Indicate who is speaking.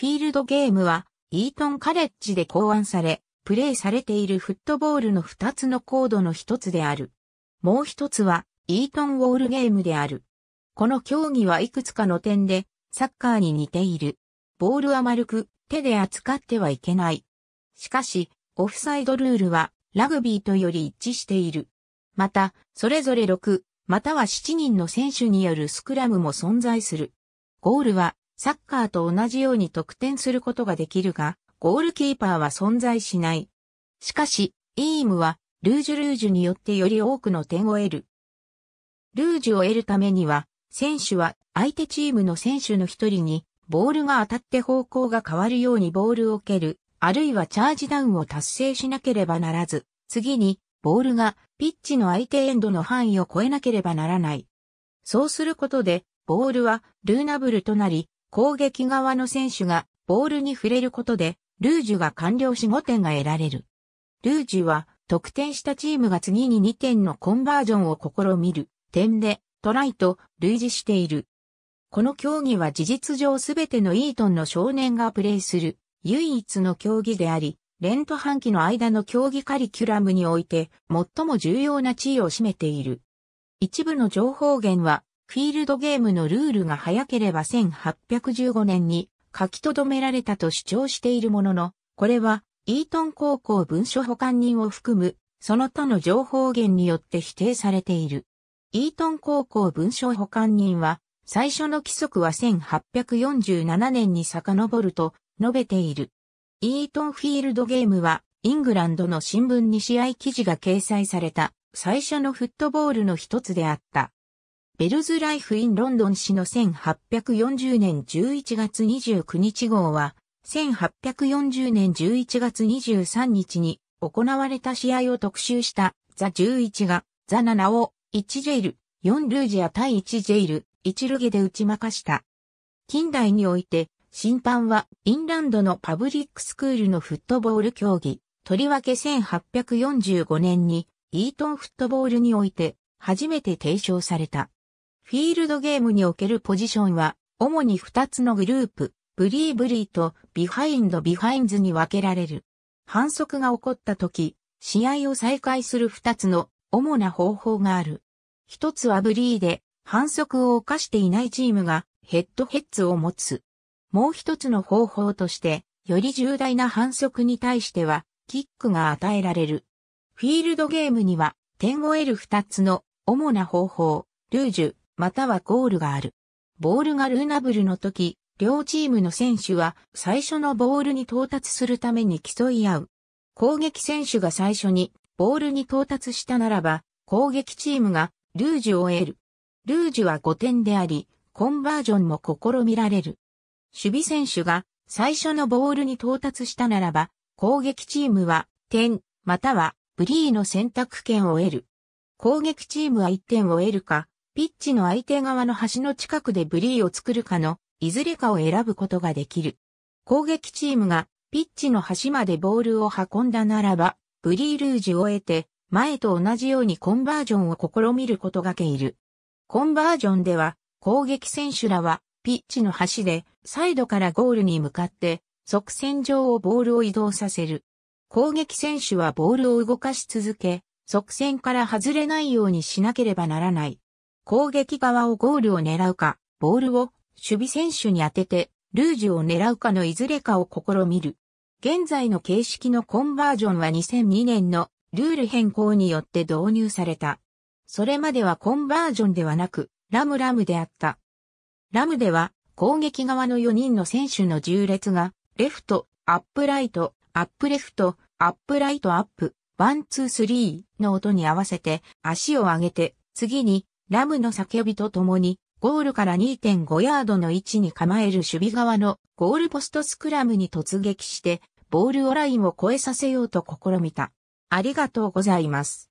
Speaker 1: フィールドゲームは、イートンカレッジで考案され、プレイされているフットボールの2つのコードの1つである。もう1つは、イートンウォールゲームである。この競技はいくつかの点で、サッカーに似ている。ボールは丸く、手で扱ってはいけない。しかし、オフサイドルールは、ラグビーとより一致している。また、それぞれ6、または7人の選手によるスクラムも存在する。ゴールは、サッカーと同じように得点することができるが、ゴールキーパーは存在しない。しかし、イームは、ルージュルージュによってより多くの点を得る。ルージュを得るためには、選手は相手チームの選手の一人に、ボールが当たって方向が変わるようにボールを蹴る、あるいはチャージダウンを達成しなければならず、次に、ボールがピッチの相手エンドの範囲を超えなければならない。そうすることで、ボールはルーナブルとなり、攻撃側の選手がボールに触れることで、ルージュが完了し5点が得られる。ルージュは、得点したチームが次に2点のコンバージョンを試みる点でトライと類似している。この競技は事実上すべてのイートンの少年がプレイする唯一の競技であり、レント半期の間の競技カリキュラムにおいて最も重要な地位を占めている。一部の情報源はフィールドゲームのルールが早ければ1815年に書き留められたと主張しているものの、これはイートン高校文書保管人を含むその他の情報源によって否定されている。イートン高校文書保管人は最初の規則は1847年に遡ると述べている。イートンフィールドゲームはイングランドの新聞に試合記事が掲載された最初のフットボールの一つであった。ベルズライフ・イン・ロンドン氏の1840年11月29日号は、1840年11月23日に行われた試合を特集したザ11がザ7を1ジェイル、4ルージア対1ジェイル、1ルゲで打ち負かした。近代において審判はインランドのパブリックスクールのフットボール競技、とりわけ1845年にイートンフットボールにおいて初めて提唱された。フィールドゲームにおけるポジションは、主に2つのグループ、ブリーブリーとビハインドビハインズに分けられる。反則が起こった時、試合を再開する2つの主な方法がある。1つはブリーで反則を犯していないチームがヘッドヘッズを持つ。もう一つの方法として、より重大な反則に対しては、キックが与えられる。フィールドゲームには、点を得る二つの主な方法、ルージュ、またはゴールがある。ボールがルーナブルの時、両チームの選手は最初のボールに到達するために競い合う。攻撃選手が最初にボールに到達したならば、攻撃チームがルージュを得る。ルージュは5点であり、コンバージョンも試みられる。守備選手が最初のボールに到達したならば、攻撃チームは点、またはブリーの選択権を得る。攻撃チームは1点を得るか、ピッチの相手側の端の近くでブリーを作るかの、いずれかを選ぶことができる。攻撃チームが、ピッチの端までボールを運んだならば、ブリールージュを得て、前と同じようにコンバージョンを試みることがけいる。コンバージョンでは、攻撃選手らは、ピッチの端で、サイドからゴールに向かって、側線上をボールを移動させる。攻撃選手はボールを動かし続け、側線から外れないようにしなければならない。攻撃側をゴールを狙うか、ボールを守備選手に当てて、ルージュを狙うかのいずれかを試みる。現在の形式のコンバージョンは2002年のルール変更によって導入された。それまではコンバージョンではなく、ラムラムであった。ラムでは、攻撃側の4人の選手の重列が、レフト、アップライト、アップレフト、アップライトアップ、ワン、ツー、スリーの音に合わせて足を上げて、次にラムの叫びとともに、ゴールから2.5ヤードの位置に構える守備側のゴールポストスクラムに突撃して、ボールをラインを越えさせようと試みた。ありがとうございます。